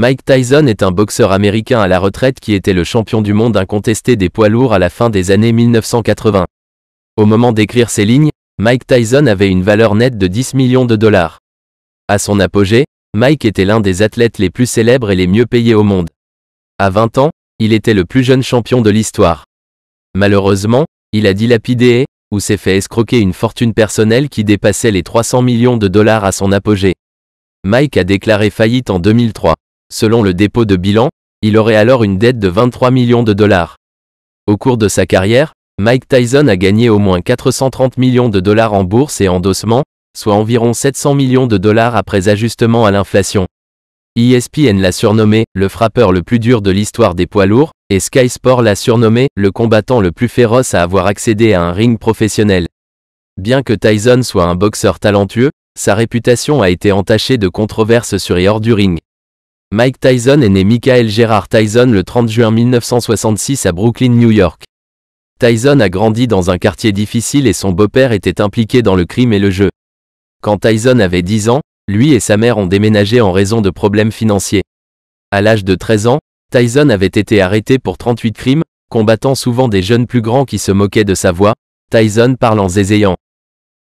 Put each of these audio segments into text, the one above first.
Mike Tyson est un boxeur américain à la retraite qui était le champion du monde incontesté des poids lourds à la fin des années 1980. Au moment d'écrire ces lignes, Mike Tyson avait une valeur nette de 10 millions de dollars. À son apogée, Mike était l'un des athlètes les plus célèbres et les mieux payés au monde. À 20 ans, il était le plus jeune champion de l'histoire. Malheureusement, il a dilapidé ou s'est fait escroquer une fortune personnelle qui dépassait les 300 millions de dollars à son apogée. Mike a déclaré faillite en 2003. Selon le dépôt de bilan, il aurait alors une dette de 23 millions de dollars. Au cours de sa carrière, Mike Tyson a gagné au moins 430 millions de dollars en bourse et endossements, soit environ 700 millions de dollars après ajustement à l'inflation. ESPN l'a surnommé le frappeur le plus dur de l'histoire des poids lourds, et Sky Sport l'a surnommé le combattant le plus féroce à avoir accédé à un ring professionnel. Bien que Tyson soit un boxeur talentueux, sa réputation a été entachée de controverses sur et hors du ring. Mike Tyson est né Michael Gerard Tyson le 30 juin 1966 à Brooklyn, New York. Tyson a grandi dans un quartier difficile et son beau-père était impliqué dans le crime et le jeu. Quand Tyson avait 10 ans, lui et sa mère ont déménagé en raison de problèmes financiers. À l'âge de 13 ans, Tyson avait été arrêté pour 38 crimes, combattant souvent des jeunes plus grands qui se moquaient de sa voix. Tyson parle en zézayant.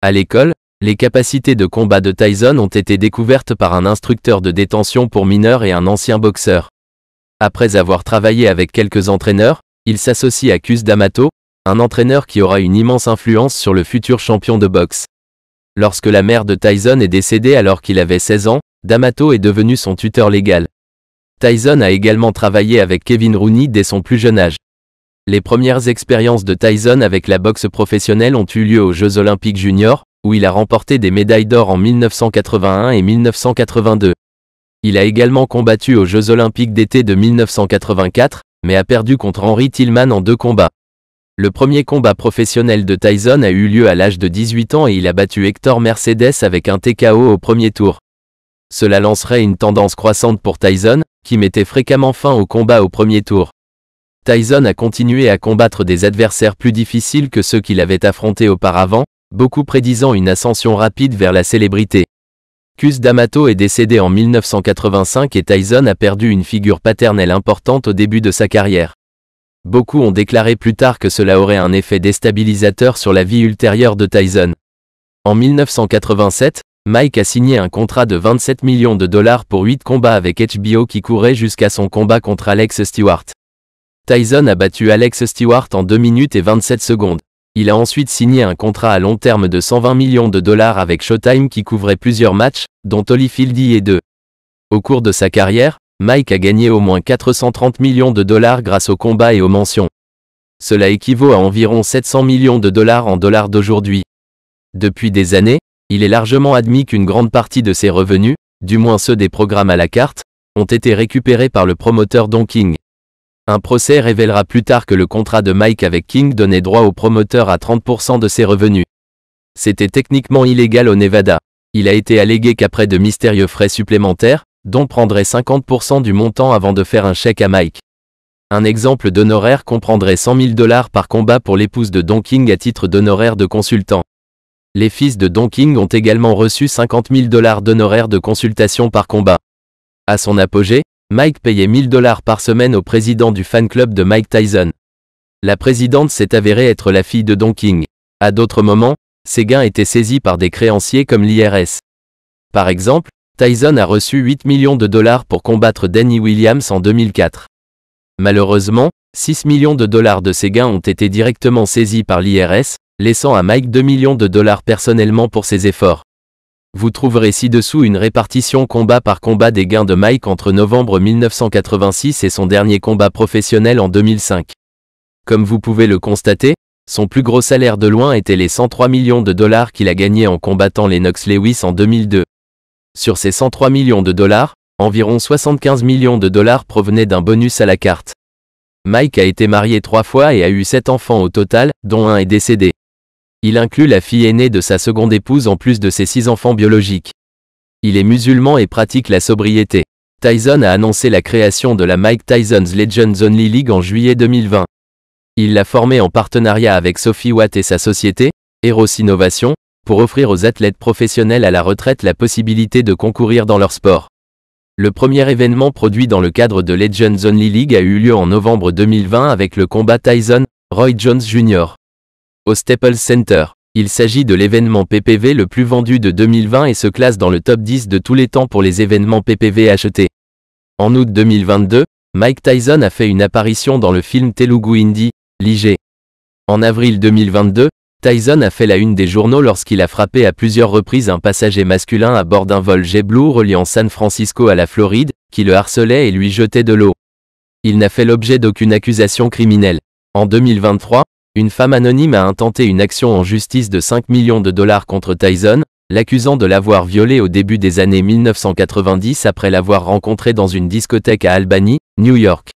À l'école, les capacités de combat de Tyson ont été découvertes par un instructeur de détention pour mineurs et un ancien boxeur. Après avoir travaillé avec quelques entraîneurs, il s'associe à Cus D'Amato, un entraîneur qui aura une immense influence sur le futur champion de boxe. Lorsque la mère de Tyson est décédée alors qu'il avait 16 ans, D'Amato est devenu son tuteur légal. Tyson a également travaillé avec Kevin Rooney dès son plus jeune âge. Les premières expériences de Tyson avec la boxe professionnelle ont eu lieu aux Jeux Olympiques Juniors, où il a remporté des médailles d'or en 1981 et 1982. Il a également combattu aux Jeux Olympiques d'été de 1984, mais a perdu contre Henry Tillman en deux combats. Le premier combat professionnel de Tyson a eu lieu à l'âge de 18 ans et il a battu Hector Mercedes avec un TKO au premier tour. Cela lancerait une tendance croissante pour Tyson, qui mettait fréquemment fin au combat au premier tour. Tyson a continué à combattre des adversaires plus difficiles que ceux qu'il avait affrontés auparavant, beaucoup prédisant une ascension rapide vers la célébrité. Cus D'Amato est décédé en 1985 et Tyson a perdu une figure paternelle importante au début de sa carrière. Beaucoup ont déclaré plus tard que cela aurait un effet déstabilisateur sur la vie ultérieure de Tyson. En 1987, Mike a signé un contrat de 27 millions de dollars pour 8 combats avec HBO qui courait jusqu'à son combat contre Alex Stewart. Tyson a battu Alex Stewart en 2 minutes et 27 secondes. Il a ensuite signé un contrat à long terme de 120 millions de dollars avec Showtime qui couvrait plusieurs matchs, dont Holyfield y et deux. Au cours de sa carrière, Mike a gagné au moins 430 millions de dollars grâce aux combats et aux mentions. Cela équivaut à environ 700 millions de dollars en dollars d'aujourd'hui. Depuis des années, il est largement admis qu'une grande partie de ses revenus, du moins ceux des programmes à la carte, ont été récupérés par le promoteur Don King. Un procès révélera plus tard que le contrat de Mike avec King donnait droit au promoteur à 30% de ses revenus. C'était techniquement illégal au Nevada. Il a été allégué qu'après de mystérieux frais supplémentaires, Don prendrait 50% du montant avant de faire un chèque à Mike. Un exemple d'honoraire comprendrait 100 000 dollars par combat pour l'épouse de Don King à titre d'honoraire de consultant. Les fils de Don King ont également reçu 50 000 dollars d'honoraires de consultation par combat. À son apogée, Mike payait 1000 dollars par semaine au président du fan club de Mike Tyson. La présidente s'est avérée être la fille de Don King. À d'autres moments, ses gains étaient saisis par des créanciers comme l'IRS. Par exemple, Tyson a reçu 8 millions de dollars pour combattre Danny Williams en 2004. Malheureusement, 6 millions de dollars de ses gains ont été directement saisis par l'IRS, laissant à Mike 2 millions de dollars personnellement pour ses efforts. Vous trouverez ci-dessous une répartition combat par combat des gains de Mike entre novembre 1986 et son dernier combat professionnel en 2005. Comme vous pouvez le constater, son plus gros salaire de loin était les 103 millions de dollars qu'il a gagnés en combattant les Knox Lewis en 2002. Sur ces 103 millions de dollars, environ 75 millions de dollars provenaient d'un bonus à la carte. Mike a été marié trois fois et a eu sept enfants au total, dont un est décédé. Il inclut la fille aînée de sa seconde épouse en plus de ses six enfants biologiques. Il est musulman et pratique la sobriété. Tyson a annoncé la création de la Mike Tyson's Legends Only League en juillet 2020. Il l'a formée en partenariat avec Sophie Watt et sa société, Eros Innovation, pour offrir aux athlètes professionnels à la retraite la possibilité de concourir dans leur sport. Le premier événement produit dans le cadre de Legends Only League a eu lieu en novembre 2020 avec le combat Tyson, Roy Jones Jr au Staples Center. Il s'agit de l'événement PPV le plus vendu de 2020 et se classe dans le top 10 de tous les temps pour les événements PPV achetés. En août 2022, Mike Tyson a fait une apparition dans le film Telugu Indie, Ligé. En avril 2022, Tyson a fait la une des journaux lorsqu'il a frappé à plusieurs reprises un passager masculin à bord d'un vol JetBlue reliant San Francisco à la Floride, qui le harcelait et lui jetait de l'eau. Il n'a fait l'objet d'aucune accusation criminelle. En 2023, une femme anonyme a intenté une action en justice de 5 millions de dollars contre Tyson, l'accusant de l'avoir violée au début des années 1990 après l'avoir rencontré dans une discothèque à Albany, New York.